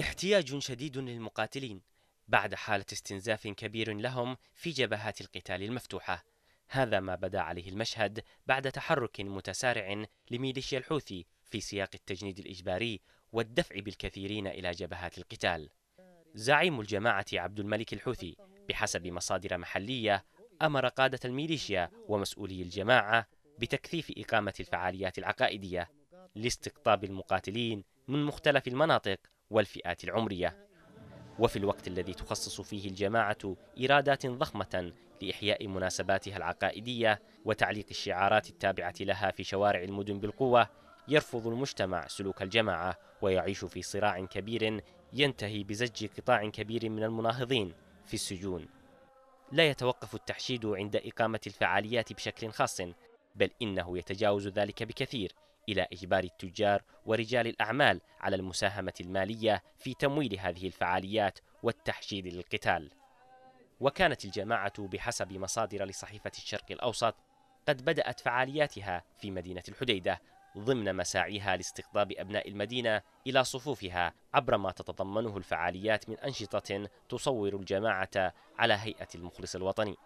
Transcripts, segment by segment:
احتياج شديد للمقاتلين بعد حالة استنزاف كبير لهم في جبهات القتال المفتوحة هذا ما بدا عليه المشهد بعد تحرك متسارع لميليشيا الحوثي في سياق التجنيد الإجباري والدفع بالكثيرين إلى جبهات القتال زعيم الجماعة عبد الملك الحوثي بحسب مصادر محلية أمر قادة الميليشيا ومسؤولي الجماعة بتكثيف إقامة الفعاليات العقائدية لاستقطاب المقاتلين من مختلف المناطق والفئات العمرية وفي الوقت الذي تخصص فيه الجماعة إيرادات ضخمة لإحياء مناسباتها العقائدية وتعليق الشعارات التابعة لها في شوارع المدن بالقوة يرفض المجتمع سلوك الجماعة ويعيش في صراع كبير ينتهي بزج قطاع كبير من المناهضين في السجون لا يتوقف التحشيد عند إقامة الفعاليات بشكل خاص بل إنه يتجاوز ذلك بكثير إلى إجبار التجار ورجال الأعمال على المساهمة المالية في تمويل هذه الفعاليات والتحشيد للقتال. وكانت الجماعة بحسب مصادر لصحيفة الشرق الأوسط قد بدأت فعالياتها في مدينة الحديدة ضمن مساعيها لاستقطاب أبناء المدينة إلى صفوفها عبر ما تتضمنه الفعاليات من أنشطة تصور الجماعة على هيئة المخلص الوطني.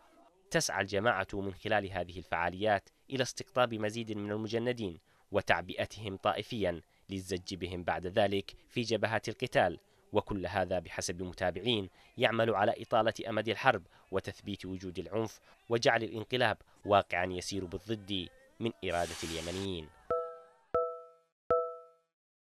تسعى الجماعة من خلال هذه الفعاليات إلى استقطاب مزيد من المجندين وتعبئتهم طائفيا للزج بهم بعد ذلك في جبهات القتال وكل هذا بحسب المتابعين يعمل على إطالة أمد الحرب وتثبيت وجود العنف وجعل الانقلاب واقعا يسير بالضد من إرادة اليمنيين